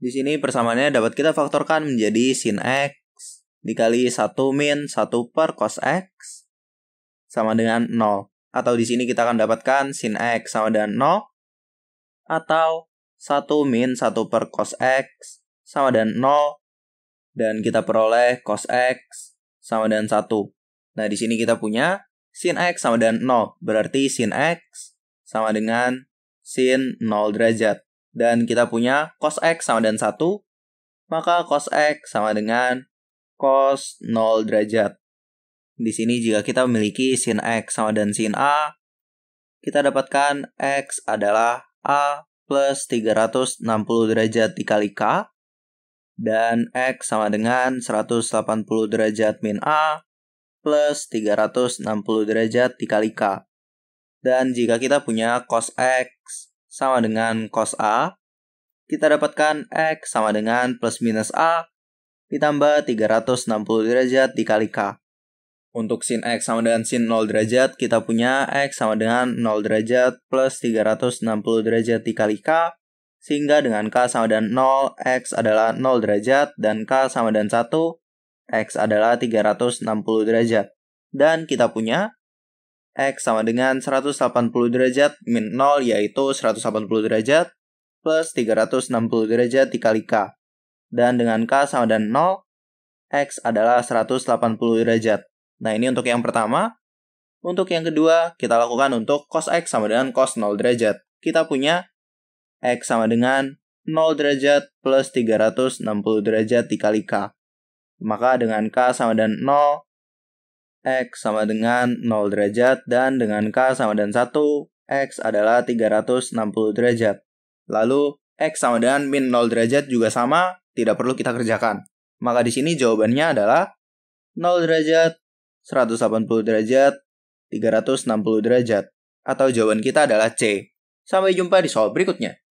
Di sini persamaannya dapat kita faktorkan menjadi sin x dikali 1 min 1 per cos x sama dengan 0. Atau di sini kita akan dapatkan sin x sama dengan 0 atau 1 min 1 per cos x sama dengan 0 dan kita peroleh cos x sama dengan 1. Nah, di sini kita punya sin x sama dengan 0, berarti sin x sama dengan sin 0 derajat dan kita punya cos X sama dengan 1, maka cos X sama dengan cos 0 derajat. Di sini jika kita memiliki sin X sama dengan sin A, kita dapatkan X adalah A plus 360 derajat dikali K, dan X sama dengan 180 derajat min A plus 360 derajat dikali K. Dan jika kita punya cos X sama dengan cos A, kita dapatkan X sama dengan plus minus A ditambah 360 derajat dikali K. Untuk sin X sama dengan sin 0 derajat, kita punya X sama dengan 0 derajat plus 360 derajat dikali K, sehingga dengan K sama dengan 0, X adalah 0 derajat, dan K sama dengan 1, X adalah 360 derajat. Dan kita punya X sama dengan 180 derajat min 0 yaitu 180 derajat plus 360 derajat dikali K. Dan dengan K sama dengan 0, X adalah 180 derajat. Nah ini untuk yang pertama. Untuk yang kedua, kita lakukan untuk cos X sama dengan cos 0 derajat. Kita punya X sama dengan 0 derajat plus 360 derajat dikali K. Maka dengan K sama dengan 0, X sama dengan 0 derajat dan dengan K sama dengan 1, X adalah 360 derajat. Lalu, X sama dengan min 0 derajat juga sama, tidak perlu kita kerjakan. Maka di sini jawabannya adalah 0 derajat, 180 derajat, 360 derajat. Atau jawaban kita adalah C. Sampai jumpa di soal berikutnya.